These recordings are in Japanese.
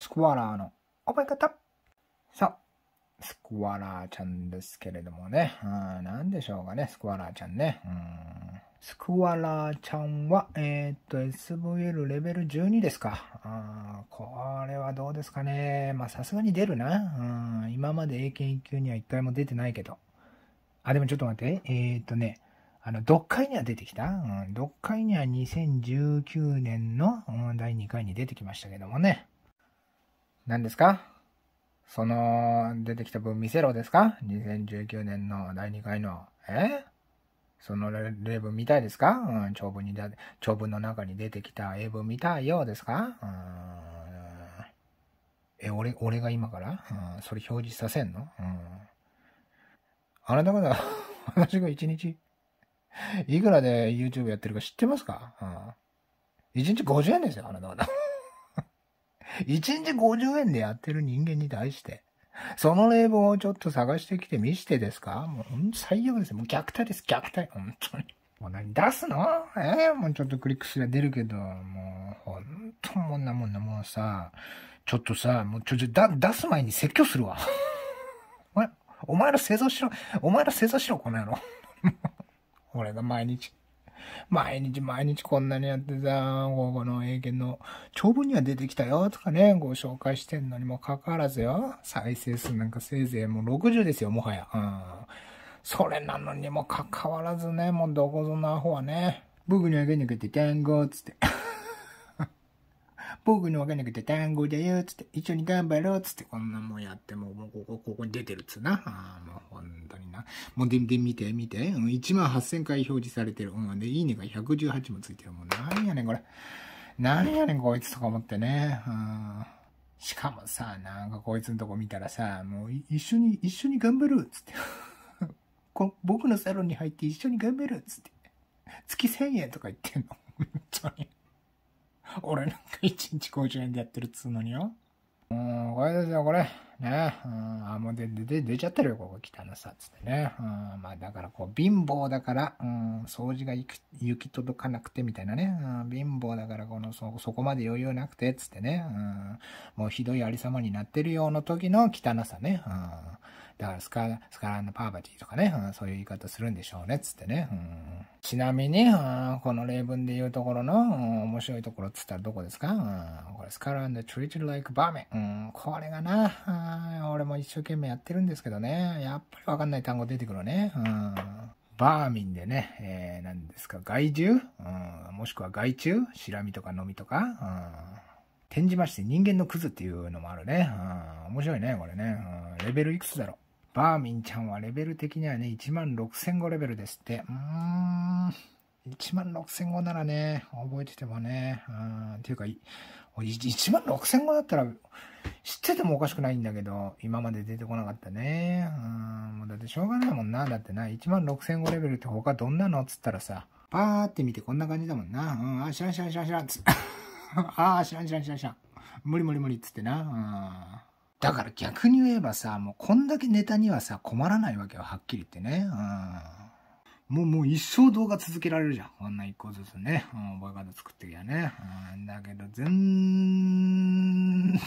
スクワラーの覚え方さあ、スクワラーちゃんですけれどもね。何でしょうかね、スクワラーちゃんね。うんスクワラーちゃんは、えー、っと、SVL レベル12ですか。あこれはどうですかね。まあ、さすがに出るな。うん今まで英検1級には1回も出てないけど。あ、でもちょっと待って。えー、っとね、あの、読解には出てきた、うん、読解には2019年の、うん、第2回に出てきましたけどもね。何ですかその、出てきた分見せろですか ?2019 年の第2回の。えその例文見たいですか、うん、長文にだ、長文の中に出てきた英文見たいようですかうんえ、俺、俺が今から、うん、それ表示させんのうん。あなた方、私が一日、いくらで YouTube やってるか知ってますかうん。一日50円ですよ、あなた方。1日50円でやってる人間に対して、その冷房をちょっと探してきて見してですかもう、最悪ですもう虐待です、虐待。本当に。もう何出すのえー、もうちょっとクリックすれば出るけど、もう、ほんともんなもんなもんさ、ちょっとさ、もうちょ、ちょ、だ、出す前に説教するわ。お前、お前ら製造しろ、お前ら製造しろ、この野郎。俺が毎日。毎日毎日こんなにやってさ、ここの英検の長文には出てきたよとかね、ご紹介してんのにもかかわらずよ、再生数なんかせいぜいもう60ですよ、もはや。うん。それなのにもかかわらずね、もうどこぞのアホはね、僕にあげ受くて単語っつって。僕の分かんなくて単語だよ、つって、一緒に頑張ろう、つって、こんなもんやって、もう、もうここ、ここに出てるっつな。ああ、もう本当にな。もう、で、で、見て、見て。うん、18000回表示されてる。うん、で、いいねが118もついてる。もう、なんやねん、これ。なんやねん、こいつとか思ってね。うん。しかもさ、なんかこいつのとこ見たらさ、もう、一緒に、一緒に頑張るっつって。こ僕のサロンに入って一緒に頑張るっつって。月1000円とか言ってんの。本当に。俺なんか1日50円でやってるっつうのによ。うん、これですよ、これ。ね。うん、あ、もう出、出、出ちゃってるよ、ここ汚さ、つってね。うん、まあだからこう、貧乏だから、うん、掃除が行き行き届かなくて、みたいなね。うん、貧乏だから、この、そ、そこまで余裕なくて、つってね。うん、もうひどいありさまになってるような時の汚さね。うんだからスカ、スカランパーバティとかね、うん、そういう言い方するんでしょうね、つってね。うん、ちなみに、うん、この例文で言うところの、うん、面白いところっつったらどこですか、うん、これ、スカラン treated like v o m うん。これがな、俺も一生懸命やってるんですけどね、やっぱりわかんない単語出てくるね。うんバーミンでね、えー、何ですか、害獣、うん、もしくは害虫シラミとかノミとか、うん、転じまして人間のクズっていうのもあるね。うん、面白いね、これね、うん。レベルいくつだろうバーミンちゃんはレベル的にはね、1万6 0 0レベルですって。うーん。1万6 0 0ならね、覚えててもね、うん、っていうか、1万6 0 0だったら、知っててもおかしくないんだけど、今まで出てこなかったね。うん、もうだってしょうがないもんな。だってな、1万6 0 0レベルって他どんなのっつったらさ、パーって見てこんな感じだもんな。うん、あ、知らん知らん知らん知らんつ。ああ、知らん知らん知らん知らん。無理無理無理っつってな。うんだから逆に言えばさ、もうこんだけネタにはさ、困らないわけよ、はっきり言ってね。うん。もう、もう一生動画続けられるじゃん。こんな一個ずつね。うん、覚え方作ってきゃね。うん、だけど、全、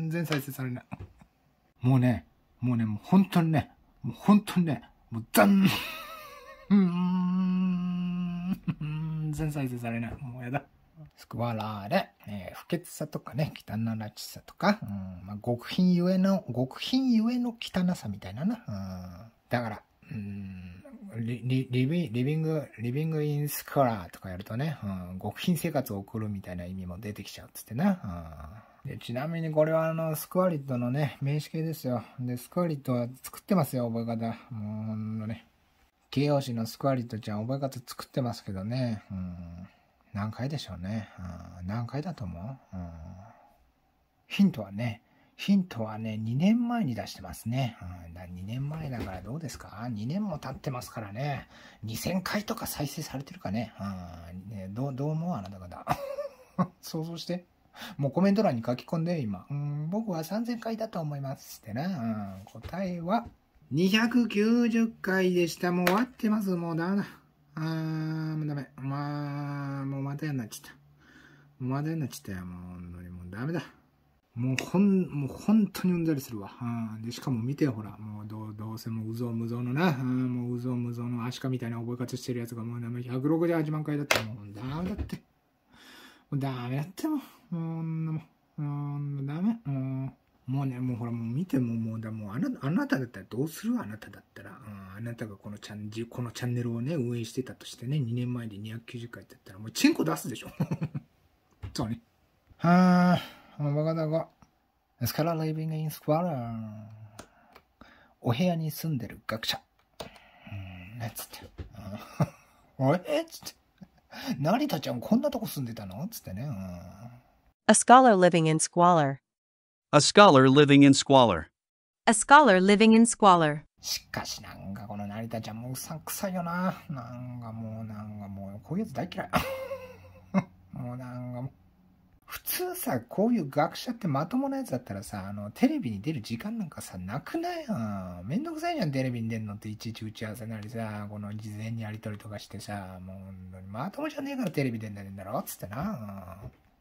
全然再生されない。もうね、もうね、もう本当にね、もう本当にね、もう残、ん、全再生されない。もうやだ。救われ、えー、不潔さとかね、汚らしさとか、うんまあ、極貧ゆえの、極貧ゆえの汚さみたいなな。うん、だから、うんリリビング、リビングインスカラーとかやるとね、うん、極貧生活を送るみたいな意味も出てきちゃうっつってな。うん、でちなみにこれはあの、スクワリットのね、名詞形ですよ。で、スクワリットは作ってますよ、覚え方。もう、ほんのね。形容詞のスクワリットちゃん覚え方作ってますけどね。うん何回でしょうね。うん、何回だと思う、うん、ヒントはね、ヒントはね、2年前に出してますね。うん、だ2年前だからどうですか ?2 年も経ってますからね。2000回とか再生されてるかね。うん、ねどう思うあなた方。想像して。もうコメント欄に書き込んで、今。うん、僕は3000回だと思いますってな。うん、答えは、290回でした。もう終わってます。もうダメだ。あー、もうダメ。たようなっちゃった。まだようなっちゃったよ。もう、もうダメだ。もうほん、もう本当にうんざりするわ。うん、でしかも見てほら、もうどうどうせもううぞうむぞうのな、うん、もううぞうむぞうのアシカみたいな覚え方してるやつがもう168万回だったもうダメだって。もうダメだってもう、ほもう、もうダメ。もうもうね、もうほら、もう見ても、もうだ、もうあなあなただったらどうするあなただったら、うん。あなたがこのチャンこのチャンネルをね、運営してたとしてね、2年前で290回ってやったら、もうチンコ出すでしょ。そうね。はあ、バカだが。ですから、living in squalor。お部屋に住んでる学者。うん、ね、つって。あれ つって。成田ちゃんこんなとこ住んでたのつってね。うん、A scholar living in squalor. A scholar living in squalor. A scholar living in squalor. しかしなんかこの成田ちゃんもうさんくさいよな。なんかもうなんかもうこういうやつ大嫌い。もうなんかもう。普通さ、こういう学者ってまともなやつだったらさ、あの、テレビに出る時間なんかさ、なくないよめんどくさいじゃん、テレビに出るのっていちいち打ち合わせなりさ、この事前にやりとりとかしてさ、もう、まともじゃねえからテレビ出んないんだろ、つってな。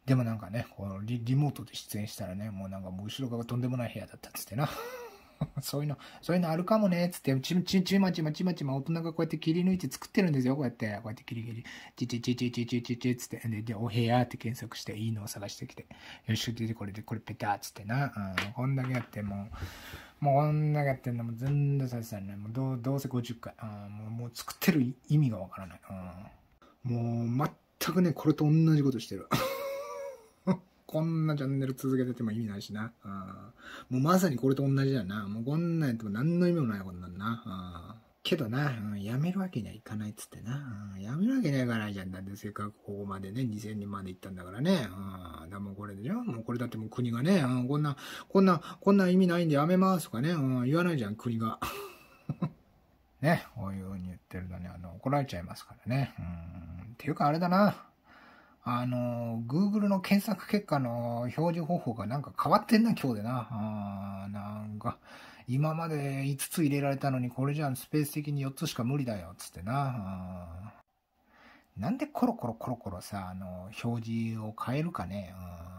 でもなんかね、このリリモートで出演したらね、もうなんかもう後ろ側がとんでもない部屋だったっつってな。そういうの、そういうのあるかもね、つって、ち、ち、ちまちまちまちま大人がこうやって切り抜いて作ってるんですよ、こうやって。こうやって切り切り、ちちちちちちちちつって、で、で、お部屋って検索して、いいのを探してきて、よし、出てこれで、これペタっつってな、うん、こんだけやってもう、もうこんだけやってんのも全然させたね、もうどう、どうせ50回、うん、もう、もう作ってる意味がわからない、うん。もう、全くね、これと同じことしてる。こんなチャンネル続けてても意味ないしな。うん、もうまさにこれと同じだな。もうこんなんやっても何の意味もないことなんな。うんけどな、うん、やめるわけにはいかないっつってな、うん、やめるわけにはいかないじゃん。だってせっかくここまでね、2000人まで行ったんだからね。うん、だもうこれでしょもうこれだってもう国がね、うん、こんな、こんな、こんな意味ないんでやめますとかね、うん、言わないじゃん、国が。ね、こういうふうに言ってるのね、あの、怒られちゃいますからね。うん、っていうかあれだな。あの、Google の検索結果の表示方法がなんか変わってんな、今日でな。あなんか、今まで5つ入れられたのに、これじゃん。スペース的に4つしか無理だよ、つってな。なんでコロコロコロコロさ、あの、表示を変えるかね。うん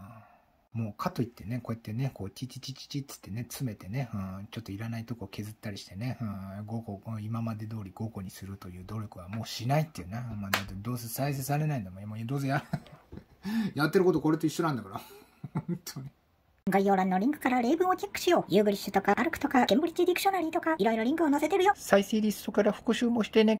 もうかといってね、こうやってね、こう、チチチチチっつってね、詰めてね、うん、ちょっといらないとこ削ったりしてね、うん、5個、今まで通り5個にするという努力はもうしないっていうな。まあ、どうせ再生されないんだもん。もうどうせや、やってることこれと一緒なんだから。本当に。概要欄のリンクから例文をチェックしよう。ユーグリッシュとか、アルクとか、ケンブリッジディクショナリーとか、いろいろリンクを載せてるよ。再生リストから復習もしてね。